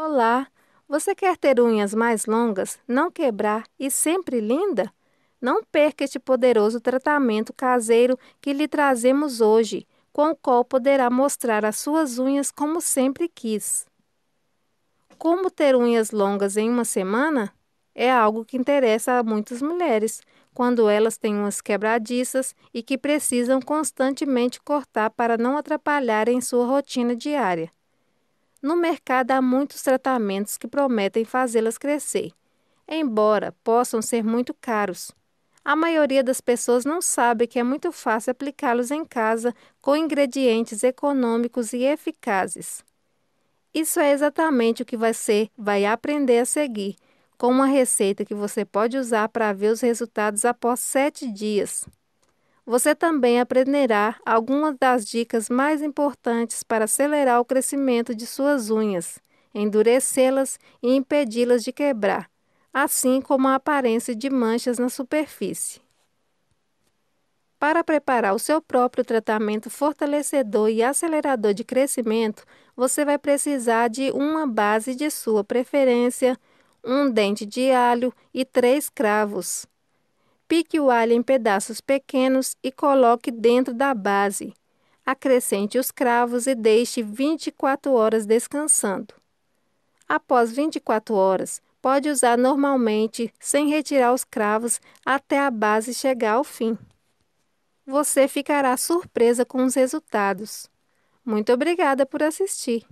Olá! Você quer ter unhas mais longas, não quebrar e sempre linda? Não perca este poderoso tratamento caseiro que lhe trazemos hoje, com o qual poderá mostrar as suas unhas como sempre quis. Como ter unhas longas em uma semana? É algo que interessa a muitas mulheres, quando elas têm unhas quebradiças e que precisam constantemente cortar para não atrapalharem sua rotina diária. No mercado há muitos tratamentos que prometem fazê-las crescer, embora possam ser muito caros. A maioria das pessoas não sabe que é muito fácil aplicá-los em casa com ingredientes econômicos e eficazes. Isso é exatamente o que você vai aprender a seguir, com uma receita que você pode usar para ver os resultados após sete dias. Você também aprenderá algumas das dicas mais importantes para acelerar o crescimento de suas unhas, endurecê-las e impedi-las de quebrar, assim como a aparência de manchas na superfície. Para preparar o seu próprio tratamento fortalecedor e acelerador de crescimento, você vai precisar de uma base de sua preferência, um dente de alho e três cravos. Pique o alho em pedaços pequenos e coloque dentro da base. Acrescente os cravos e deixe 24 horas descansando. Após 24 horas, pode usar normalmente, sem retirar os cravos, até a base chegar ao fim. Você ficará surpresa com os resultados. Muito obrigada por assistir!